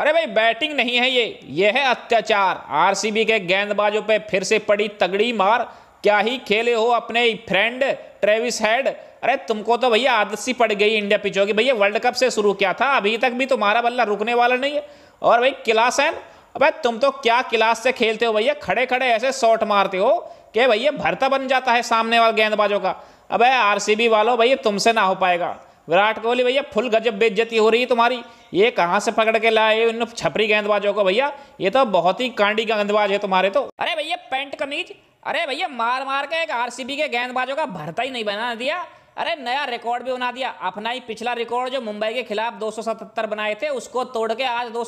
अरे भाई बैटिंग नहीं है ये ये है अत्याचार आरसीबी के गेंदबाजों पे फिर से पड़ी तगड़ी मार क्या ही खेले हो अपने फ्रेंड ट्रेविस हेड अरे तुमको तो भैया आदत सी पड़ गई इंडिया पिचों की भैया वर्ल्ड कप से शुरू किया था अभी तक भी तुम्हारा बल्ला रुकने वाला नहीं है और भाई क्लास है अबे तुम तो क्या क्लास से खेलते हो भैया खड़े खड़े ऐसे शॉट मारते हो कि भैया भरता बन जाता है सामने वाले गेंदबाजों का अबे आरसीबी वालों भैया तुमसे ना हो पाएगा विराट कोहली भैया फुल गजब बेज्जती हो रही है तुम्हारी ये कहाँ से पकड़ के लाए इन छपरी गेंदबाजों को भैया ये तो बहुत ही कांडी गेंदबाज है तुम्हारे तो अरे भैया पेंट कमीज अरे भैया मार मार के एक आरसीबी के गेंदबाजों का भरता ही नहीं बना दिया अरे नया रिकॉर्ड भी बना दिया अपना ही पिछला रिकॉर्ड जो मुंबई के खिलाफ 277 बनाए थे उसको तोड़ के आज दो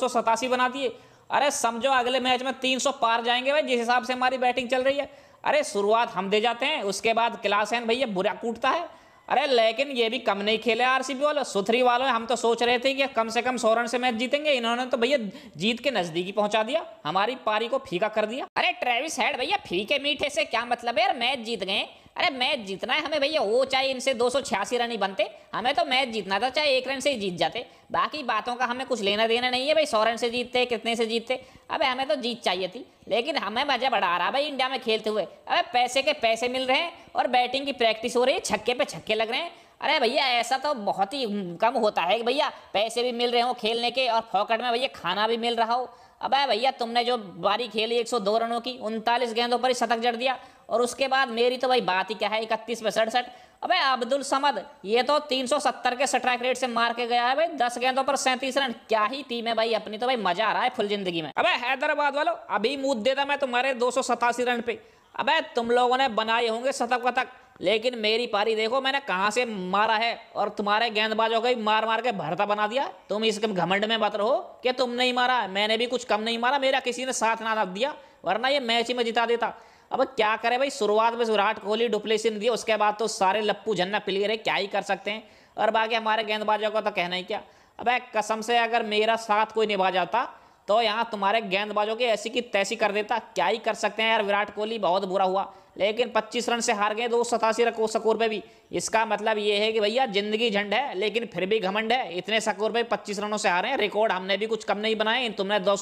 बना दिए अरे समझो अगले मैच में 300 पार जाएंगे भाई जिस हिसाब से हमारी बैटिंग चल रही है अरे शुरुआत हम दे जाते हैं उसके बाद क्लास भैया बुरा कूटता है अरे लेकिन ये भी कम नहीं खेले आरसीबी वालों सो सुथरी वालों हम तो सोच रहे थे कि कम से कम सौ रन से मैच जीतेंगे इन्होंने तो भैया जीत के नजदीकी पहुंचा दिया हमारी पारी को फीका कर दिया अरे ट्रेविस हेड भैया फीके मीठे से क्या मतलब है यार मैच जीत गए अरे मैच जीतना है हमें भैया वो चाहे इनसे दो रन ही बनते हमें तो मैच जीतना था चाहे एक रन से ही जीत जाते बाकी बातों का हमें कुछ लेना देना नहीं है भाई सौ रन से जीतते कितने से जीतते अबे हमें तो जीत चाहिए थी लेकिन हमें मजा बढ़ा रहा भाई इंडिया में खेलते हुए अबे पैसे के पैसे मिल रहे हैं और बैटिंग की प्रैक्टिस हो रही है छक्के पे छक्के लग रहे हैं अरे भैया ऐसा तो बहुत ही हम्म, कम होता है कि भैया पैसे भी मिल रहे हो खेलने के और फॉकट में भैया खाना भी मिल रहा हो अब भैया तुमने जो बारी खेली 102 रनों की उनतालीस गेंदों पर ही शतक जड़ दिया और उसके बाद मेरी तो भाई बात ही क्या है इकतीस में सड़सठ अबे अब्दुल समद ये तो 370 के स्ट्राइक रेट से मार के गया है भाई दस गेंदों पर सैंतीस रन क्या ही टीम है भाई अपनी तो भाई मजा आ रहा है फुल जिंदगी में अबे हैदराबाद वालों अभी मुद देता मैं तुम्हारे दो रन पे अबे तुम लोगों ने बनाए होंगे शतक वतक लेकिन मेरी पारी देखो मैंने कहाँ से मारा है और तुम्हारे गेंदबाजों को मार मार के भरता बना दिया तुम इस घमंड में मत रहो कि तुम नहीं मारा मैंने भी कुछ कम नहीं मारा मेरा किसी ने साथ ना रख दिया वरना ये मैच ही में जिता देता अब क्या करें भाई शुरुआत में विराट कोहली डुप्लेसी ने दिया उसके बाद तो सारे लप्पू झन्ना प्लेयर है क्या ही कर सकते हैं और बाकी हमारे गेंदबाजों का तो कहना ही क्या अब कसम से अगर मेरा साथ कोई निभा जाता तो यहाँ तुम्हारे गेंदबाजों की ऐसी की तैसी कर देता क्या ही कर सकते हैं यार विराट कोहली बहुत बुरा हुआ लेकिन 25 रन से हार गए दो सतासी रखो सकूर पे भी इसका मतलब ये है कि भैया जिंदगी झंड है लेकिन फिर भी घमंड है इतने सकोर पे 25 रनों से हारे हैं रिकॉर्ड हमने भी कुछ कम नहीं बनाए तुमने दो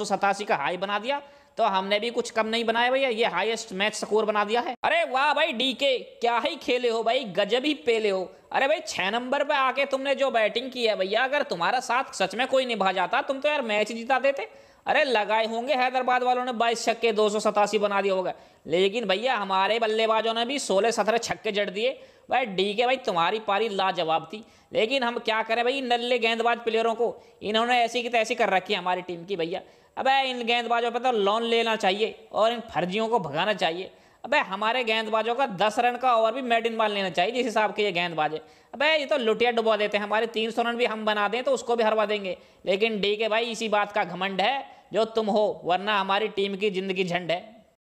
का हाई बना दिया तो हमने भी कुछ कम नहीं बनाया भैया ये हाईएस्ट मैच स्कोर बना दिया है अरे वाह भाई डीके क्या ही खेले हो भाई गजब ही पेले हो अरे भाई छह नंबर पे आके तुमने जो बैटिंग की है भैया अगर तुम्हारा साथ सच में कोई निभा जाता तुम तो यार मैच जीता देते अरे लगाए होंगे हैदराबाद वालों ने बाईस छक्के दो सौ सतासी बना दिए होगा लेकिन भैया हमारे बल्लेबाजों ने भी सोलह सत्रह छक्के जड़ दिए भाई डी के भाई तुम्हारी पारी लाजवाब थी लेकिन हम क्या करें भाई नल्ले गेंदबाज प्लेयरों को इन्होंने ऐसी की तैसी कर रखी है हमारी टीम की भैया अब इन गेंदबाजों पर तो लोन लेना चाहिए और इन फर्जियों को भगाना चाहिए अबे हमारे गेंदबाजों का दस रन का ओवर भी मेड इन बॉल लेना चाहिए जिस हिसाब के ये गेंदबाज है अबे ये तो लुटिया डुबा देते हैं हमारे तीन सौ रन भी हम बना दें तो उसको भी हरवा देंगे लेकिन डी के भाई इसी बात का घमंड है जो तुम हो वरना हमारी टीम की जिंदगी झंड है